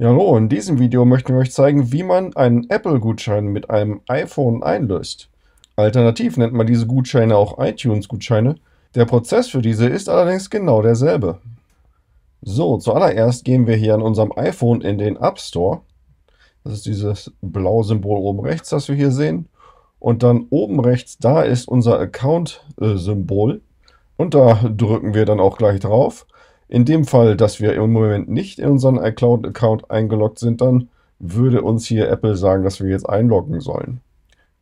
Ja, hallo, in diesem Video möchten wir euch zeigen, wie man einen Apple-Gutschein mit einem iPhone einlöst. Alternativ nennt man diese Gutscheine auch iTunes-Gutscheine. Der Prozess für diese ist allerdings genau derselbe. So, zuallererst gehen wir hier an unserem iPhone in den App Store. Das ist dieses blaue Symbol oben rechts, das wir hier sehen. Und dann oben rechts, da ist unser Account-Symbol. Und da drücken wir dann auch gleich drauf. In dem Fall, dass wir im Moment nicht in unseren iCloud-Account eingeloggt sind, dann würde uns hier Apple sagen, dass wir jetzt einloggen sollen.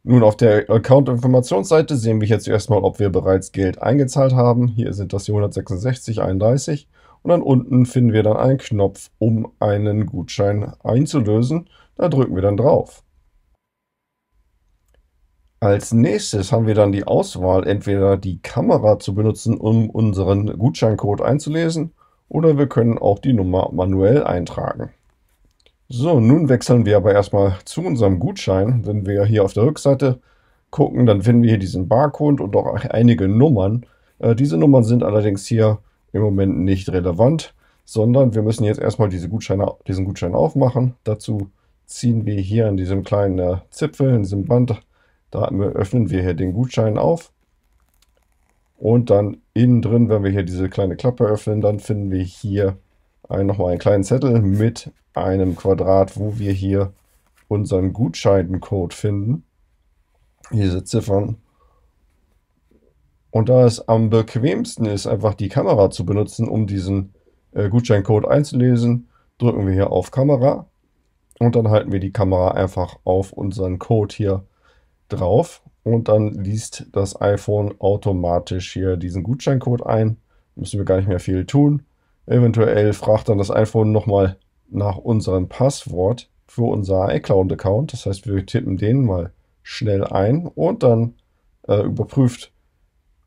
Nun auf der Account-Informationsseite sehen wir jetzt erstmal, ob wir bereits Geld eingezahlt haben. Hier sind das die 166,31 und dann unten finden wir dann einen Knopf, um einen Gutschein einzulösen. Da drücken wir dann drauf. Als nächstes haben wir dann die Auswahl, entweder die Kamera zu benutzen, um unseren Gutscheincode einzulesen oder wir können auch die Nummer manuell eintragen. So, nun wechseln wir aber erstmal zu unserem Gutschein. Wenn wir hier auf der Rückseite gucken, dann finden wir hier diesen Barcode und auch einige Nummern. Äh, diese Nummern sind allerdings hier im Moment nicht relevant, sondern wir müssen jetzt erstmal diese Gutscheine, diesen Gutschein aufmachen. Dazu ziehen wir hier in diesem kleinen äh, Zipfel, in diesem Band, da öffnen wir hier den Gutschein auf und dann innen drin, wenn wir hier diese kleine Klappe öffnen, dann finden wir hier ein, nochmal einen kleinen Zettel mit einem Quadrat, wo wir hier unseren Gutscheincode finden. Diese Ziffern. Und da es am bequemsten ist, einfach die Kamera zu benutzen, um diesen äh, Gutscheincode einzulesen, drücken wir hier auf Kamera und dann halten wir die Kamera einfach auf unseren Code hier drauf und dann liest das iPhone automatisch hier diesen Gutscheincode ein. Müssen wir gar nicht mehr viel tun. Eventuell fragt dann das iPhone nochmal nach unserem Passwort für unser iCloud-Account. Das heißt, wir tippen den mal schnell ein und dann äh, überprüft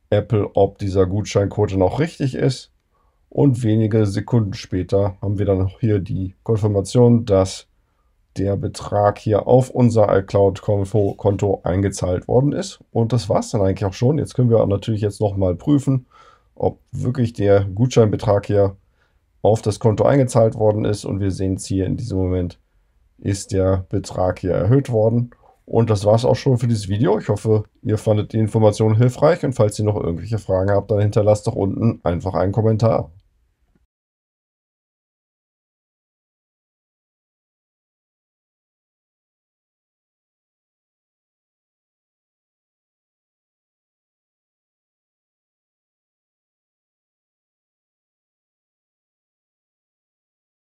Apple, ob dieser Gutscheincode noch richtig ist. Und wenige Sekunden später haben wir dann hier die Konfirmation, dass der Betrag hier auf unser iCloud-Konto eingezahlt worden ist. Und das war es dann eigentlich auch schon. Jetzt können wir natürlich jetzt nochmal prüfen, ob wirklich der Gutscheinbetrag hier auf das Konto eingezahlt worden ist. Und wir sehen es hier in diesem Moment, ist der Betrag hier erhöht worden. Und das war es auch schon für dieses Video. Ich hoffe, ihr fandet die Informationen hilfreich. Und falls ihr noch irgendwelche Fragen habt, dann hinterlasst doch unten einfach einen Kommentar.